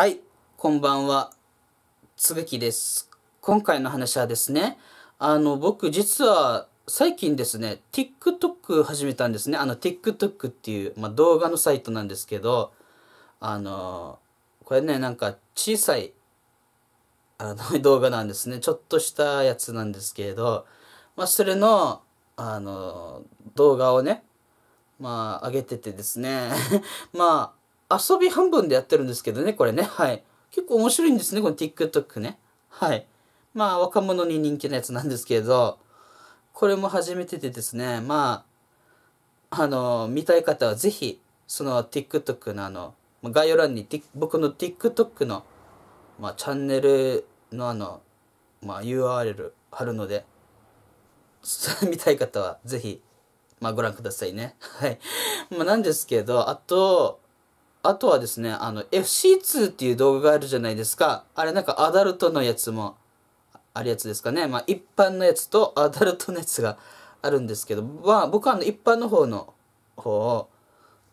はい、こんばんは。つぶきです。今回の話はですね、あの、僕実は最近ですね、TikTok 始めたんですね。あの、TikTok っていう、まあ、動画のサイトなんですけど、あの、これね、なんか小さい、あの、動画なんですね。ちょっとしたやつなんですけれど、まあ、それの、あの、動画をね、まあ、上げててですね、まあ、遊び半分でやってるんですけどね、これね。はい。結構面白いんですね、この TikTok ね。はい。まあ、若者に人気のやつなんですけど、これも始めててですね、まあ、あの、見たい方はぜひ、その TikTok のあの、概要欄に、僕の TikTok の、まあ、チャンネルのあの、まあ、URL 貼るので、見たい方はぜひ、まあ、ご覧くださいね。はい。まあ、なんですけど、あと、あとはですね、あの、FC2 っていう動画があるじゃないですか。あれなんかアダルトのやつもあるやつですかね。まあ一般のやつとアダルトのやつがあるんですけど、まあ僕はあの一般の方の方を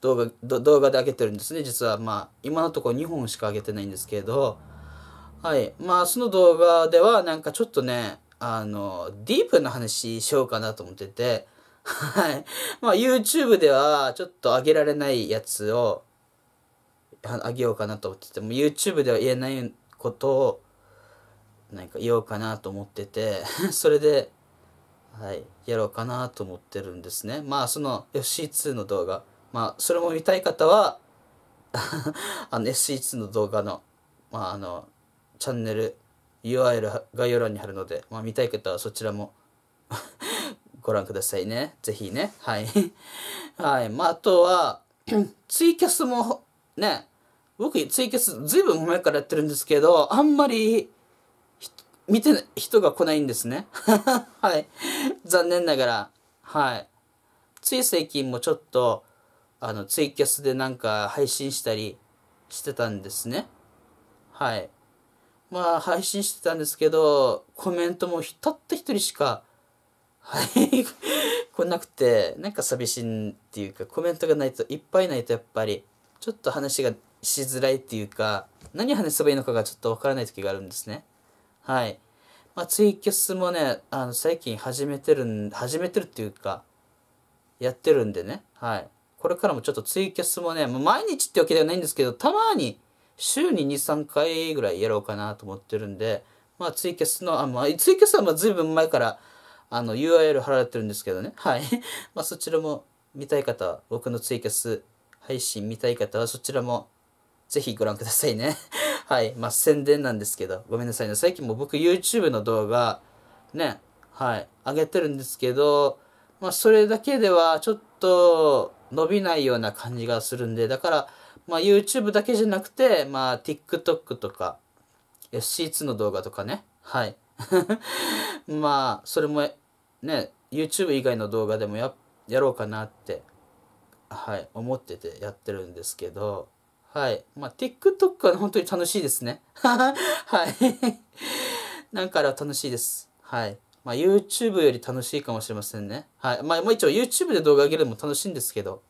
動画動画で上げてるんですね。実はまあ今のところ2本しか上げてないんですけど、はい。まあその動画ではなんかちょっとね、あの、ディープな話しようかなと思ってて、はい。まあ YouTube ではちょっと上げられないやつをあげようかなと思ってても YouTube では言えないことをなんか言おうかなと思ってて それで、はい、やろうかなと思ってるんですねまあその FC2 の動画まあそれも見たい方は あの SC2 の動画の,、まあ、あのチャンネル URL 概要欄に貼るので、まあ、見たい方はそちらも ご覧くださいね。ぜひね。はい。はい。まあ、あとは、ツイキャスもね、僕ツイキャスずいぶん前からやってるんですけど、あんまり、見てない人が来ないんですね。はい。残念ながら。はい。つい最近もちょっと、あの、ツイキャスでなんか配信したりしてたんですね。はい。まあ、配信してたんですけど、コメントもたった一人しか、はい、来なくて、なんか寂しいっていうか、コメントがないと、いっぱいないとやっぱり、ちょっと話がしづらいっていうか、何話せばいいのかがちょっとわからない時があるんですね。はい。まあ、ツイキャスもね、あの、最近始めてる始めてるっていうか、やってるんでね。はい。これからもちょっとツイキャスもね、まあ、毎日ってわけではないんですけど、たまに週に2、3回ぐらいやろうかなと思ってるんで、まあ、ツイキャスの、あ、まあ、ツイキャスはまあ随分前から、あの、URL 貼られてるんですけどね。はい。まあ、そちらも見たい方は、僕のツイキャス配信見たい方はそちらもぜひご覧くださいね はい。まあ、宣伝なんですけど、ごめんなさいね。最近も僕 YouTube の動画、ね、はい、上げてるんですけど、まあ、それだけではちょっと伸びないような感じがするんで、だから、まあ、YouTube だけじゃなくて、まあ、TikTok とか、FC2 の動画とかね、はい。まあ、それも、ね、YouTube 以外の動画でもや、やろうかなってはい、思っててやってるんですけど、はい。まあ、TikTok は本当に楽しいですね。はい。なんから楽しいです。はい。まあ、YouTube より楽しいかもしれませんね。はい。まあ、まあ、一応 YouTube で動画上げるのも楽しいんですけど、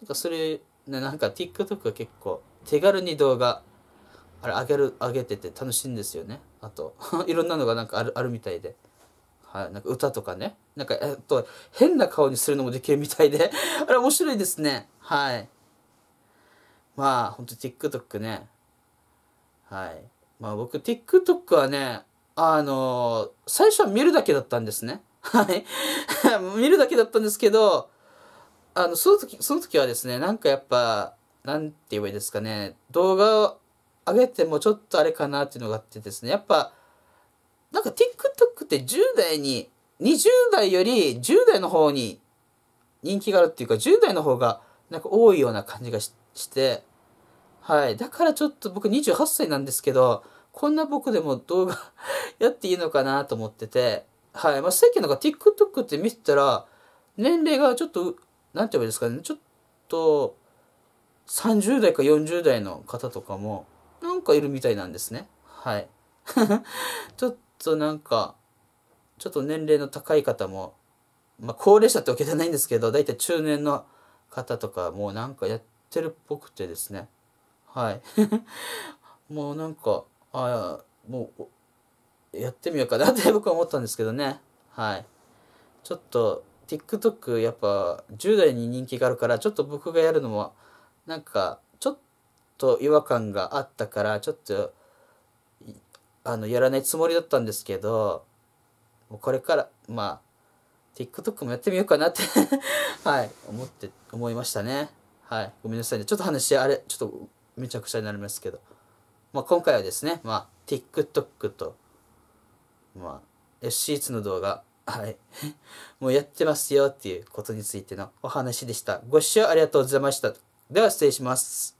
なんかそれ、ね、なんか TikTok は結構手軽に動画、あれ、上げる、上げてて楽しいんですよね。あと、いろんなのがなんかある、あるみたいで。はい、なんか歌とかね。なんか、えっと、変な顔にするのもできるみたいで あれ面白いですね。はい。まあ、ほんと TikTok ね。はい。まあ僕、TikTok はね、あのー、最初は見るだけだったんですね。はい。見るだけだったんですけど、あの、その時、その時はですね、なんかやっぱ、なんて言えばいいですかね、動画を上げてもちょっとあれかなっていうのがあってですね、やっぱ、なんかって10代に、20代より10代の方に人気があるっていうか、10代の方がなんか多いような感じがして、はい。だからちょっと僕28歳なんですけど、こんな僕でも動画 やっていいのかなと思ってて、はい。まあ、最近なんか TikTok って見てたら、年齢がちょっと、なんて言えばいいですかね、ちょっと、30代か40代の方とかも、なんかいるみたいなんですね。はい。ちょっとなんか、ちょっと年齢の高い方も、まあ、高齢者ってわけじゃないんですけど、大体中年の方とかもうなんかやってるっぽくてですね。はい。もうなんか、あもう、やってみようかなって僕は思ったんですけどね。はい。ちょっと、TikTok やっぱ10代に人気があるから、ちょっと僕がやるのも、なんか、ちょっと違和感があったから、ちょっと、あの、やらないつもりだったんですけど、もうこれから、まあ、TikTok もやってみようかなって はい、思って、思いましたね。はい、ごめんなさいね。ちょっと話、あれ、ちょっとめちゃくちゃになりますけど。まあ、今回はですね、まあ、TikTok と、まあ、FC2 の動画、はい。もうやってますよっていうことについてのお話でした。ご視聴ありがとうございました。では失礼します。